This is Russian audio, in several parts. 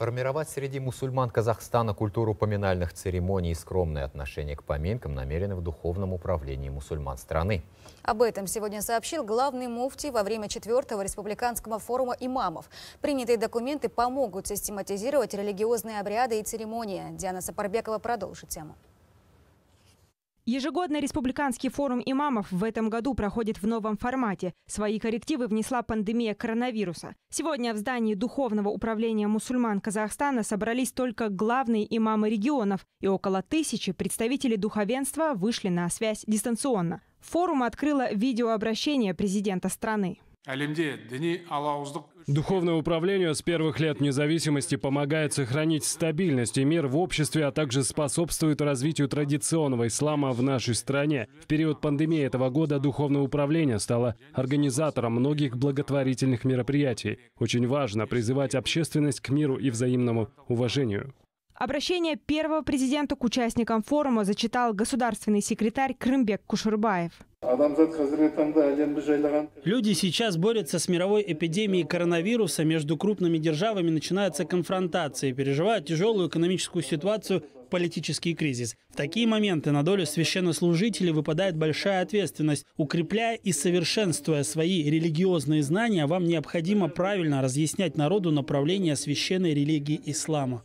Формировать среди мусульман Казахстана культуру поминальных церемоний и скромное отношение к поминкам намерены в Духовном управлении мусульман страны. Об этом сегодня сообщил главный муфтий во время 4-го республиканского форума имамов. Принятые документы помогут систематизировать религиозные обряды и церемонии. Диана Сапарбекова продолжит тему. Ежегодный республиканский форум имамов в этом году проходит в новом формате. Свои коррективы внесла пандемия коронавируса. Сегодня в здании Духовного управления мусульман Казахстана собрались только главные имамы регионов, и около тысячи представителей духовенства вышли на связь дистанционно. Форум открыло видеообращение президента страны. Духовное управление с первых лет независимости помогает сохранить стабильность и мир в обществе, а также способствует развитию традиционного ислама в нашей стране. В период пандемии этого года духовное управление стало организатором многих благотворительных мероприятий. Очень важно призывать общественность к миру и взаимному уважению. Обращение первого президента к участникам форума зачитал государственный секретарь Крымбек Кушербаев. Люди сейчас борются с мировой эпидемией коронавируса. Между крупными державами начинаются конфронтации, переживают тяжелую экономическую ситуацию, политический кризис. В такие моменты на долю священнослужителей выпадает большая ответственность. Укрепляя и совершенствуя свои религиозные знания, вам необходимо правильно разъяснять народу направление священной религии ислама.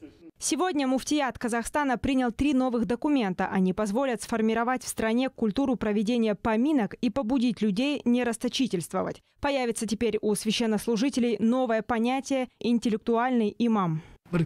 Сегодня муфтият Казахстана принял три новых документа. Они позволят сформировать в стране культуру проведения поминок и побудить людей не расточительствовать. Появится теперь у священнослужителей новое понятие «интеллектуальный имам». Э,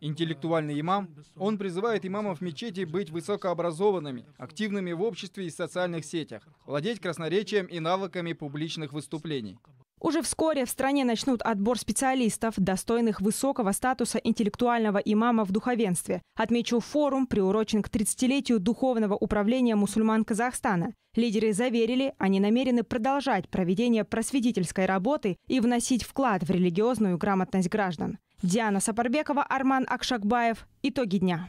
интеллектуальный имам, он призывает имамов мечети быть высокообразованными, активными в обществе и социальных сетях, владеть красноречием и навыками публичных выступлений. Уже вскоре в стране начнут отбор специалистов, достойных высокого статуса интеллектуального имама в духовенстве. Отмечу, форум приурочен к 30-летию Духовного управления мусульман Казахстана. Лидеры заверили, они намерены продолжать проведение просветительской работы и вносить вклад в религиозную грамотность граждан. Диана Сапарбекова, Арман Акшакбаев. Итоги дня.